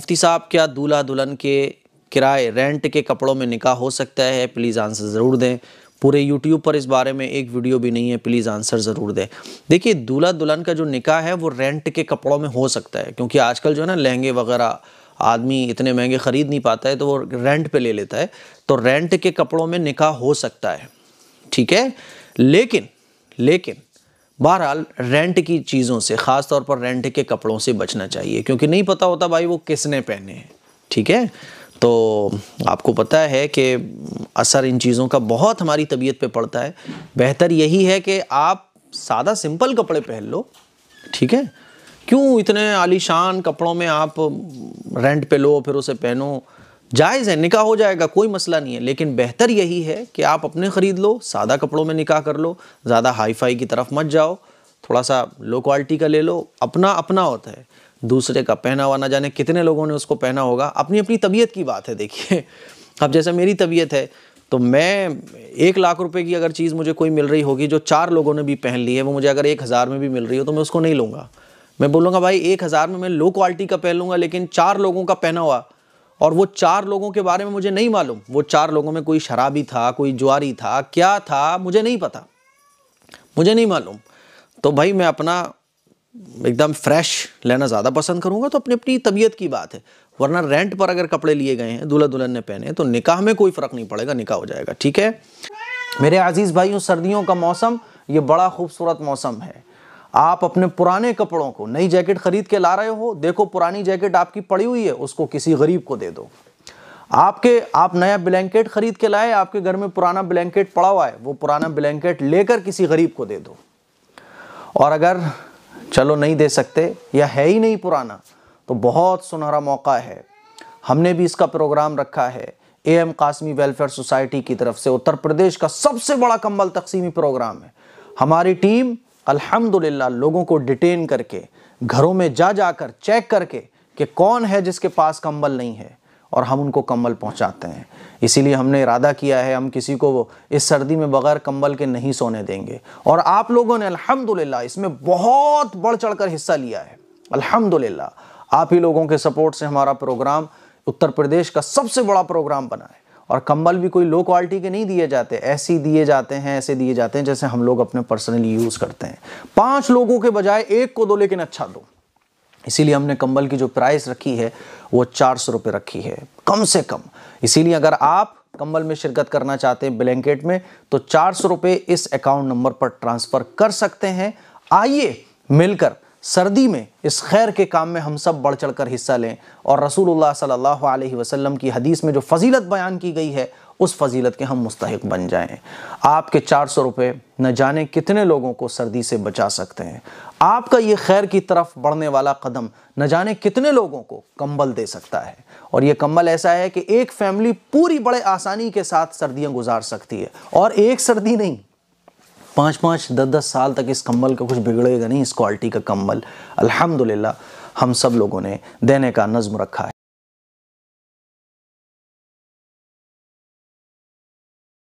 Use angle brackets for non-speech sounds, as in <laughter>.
मुफ्ती साहब क्या दूल्हा दुल्हन के किराए रेंट के कपड़ों में निकाह हो सकता है प्लीज़ आंसर ज़रूर दें पूरे यूट्यूब पर इस बारे में एक वीडियो भी नहीं है प्लीज़ आंसर ज़रूर दें देखिए दूल्हा दुल्हन का जो निकाह है वो रेंट के कपड़ों में हो सकता है क्योंकि आजकल जो है ना लहंगे वगैरह आदमी इतने महंगे ख़रीद नहीं पाता है तो वो रेंट पे ले लेता है तो रेंट के कपड़ों में निकाह हो सकता है ठीक है लेकिन लेकिन बहरहाल रेंट की चीज़ों से ख़ास तौर पर रेंट के कपड़ों से बचना चाहिए क्योंकि नहीं पता होता भाई वो किसने पहने हैं ठीक है तो आपको पता है कि असर इन चीज़ों का बहुत हमारी तबीयत पे पड़ता है बेहतर यही है कि आप सादा सिंपल कपड़े पहन लो ठीक है क्यों इतने आलीशान कपड़ों में आप रेंट पे लो फिर उसे पहनो जायज़ है निकाह हो जाएगा कोई मसला नहीं है लेकिन बेहतर यही है कि आप अपने ख़रीद लो सादा कपड़ों में निकाह कर लो ज़्यादा हाई फाई की तरफ मत जाओ थोड़ा सा लो क्वालिटी का ले लो अपना अपना होता है दूसरे का पहना हुआ ना जाने कितने लोगों ने उसको पहना होगा अपनी अपनी तबीयत की बात है देखिए <laughs> अब जैसे मेरी तबीयत है तो मैं एक लाख रुपए की अगर चीज़ मुझे कोई मिल रही होगी जो चार लोगों ने भी पहन ली है वो मुझे अगर एक हज़ार में भी मिल रही हो तो मैं उसको नहीं लूँगा मैं बोलूँगा भाई एक हज़ार में मैं लो क्वालिटी का पहन लूँगा लेकिन चार लोगों का पहना हुआ और वो चार लोगों के बारे में मुझे नहीं मालूम वो चार लोगों में कोई शराबी था कोई जुआरी था क्या था मुझे नहीं पता मुझे नहीं मालूम तो भाई मैं अपना एकदम फ्रेश लेना ज़्यादा पसंद करूँगा तो अपनी अपनी तबीयत की बात है वरना रेंट पर अगर कपड़े लिए गए हैं दूल्हा दुल्हन ने पहने तो निकाह में कोई फ़र्क नहीं पड़ेगा निकाह हो जाएगा ठीक है मेरे अजीज़ भाइयों सर्दियों का मौसम ये बड़ा खूबसूरत मौसम है आप अपने पुराने कपड़ों को नई जैकेट खरीद के ला रहे हो देखो पुरानी जैकेट आपकी पड़ी हुई है उसको किसी गरीब को दे दो आपके आप नया ब्लैंकेट खरीद के लाए आपके घर में पुराना ब्लैंकेट पड़ा हुआ है वो पुराना ब्लैंकेट लेकर किसी गरीब को दे दो और अगर चलो नहीं दे सकते या है ही नहीं पुराना तो बहुत सुनहरा मौका है हमने भी इसका प्रोग्राम रखा है A M Qasmi welfare society की तरफ से उत्तर प्रदेश का सबसे बड़ा कम्बल तकसीमी प्रोग्राम है हमारी टीम अल्हम्दुलिल्लाह लोगों को डिटेन करके घरों में जा जाकर चेक करके कि कौन है जिसके पास कंबल नहीं है और हम उनको कंबल पहुंचाते हैं इसीलिए हमने इरादा किया है हम किसी को इस सर्दी में बगैर कंबल के नहीं सोने देंगे और आप लोगों ने अल्हम्दुलिल्लाह इसमें बहुत बढ़ कर हिस्सा लिया है अल्हम्दुलिल्लाह आप ही लोगों के सपोर्ट से हमारा प्रोग्राम उत्तर प्रदेश का सबसे बड़ा प्रोग्राम बना है और कंबल भी कोई लो क्वालिटी के नहीं दिए जाते ऐसे दिए जाते हैं ऐसे दिए जाते हैं जैसे हम लोग अपने पर्सनली यूज़ करते हैं पांच लोगों के बजाय एक को दो लेकिन अच्छा दो इसीलिए हमने कंबल की जो प्राइस रखी है वो चार सौ रुपये रखी है कम से कम इसीलिए अगर आप कंबल में शिरकत करना चाहते हैं ब्लैंकेट में तो चार सौ रुपये इस अकाउंट नंबर पर ट्रांसफ़र कर सकते हैं आइए मिलकर सर्दी में इस खैर के काम में हम सब बढ़ चढ़ कर हिस्सा लें और रसूलुल्लाह सल्लल्लाहु अलैहि वसल्लम की हदीस में जो फजीलत बयान की गई है उस फजीलत के हम मुस्तक बन जाएं आपके चार सौ रुपये न जाने कितने लोगों को सर्दी से बचा सकते हैं आपका ये खैर की तरफ बढ़ने वाला कदम न जाने कितने लोगों को कंबल दे सकता है और ये कंबल ऐसा है कि एक फैमिली पूरी बड़े आसानी के साथ सर्दियाँ गुजार सकती है और एक सर्दी नहीं पाँच पाँच दस दस साल तक इस कम्बल का कुछ बिगड़ेगा नहीं इस क्वालिटी का कम्बल अलहमदिल्ला हम सब लोगों ने देने का नज़म रखा है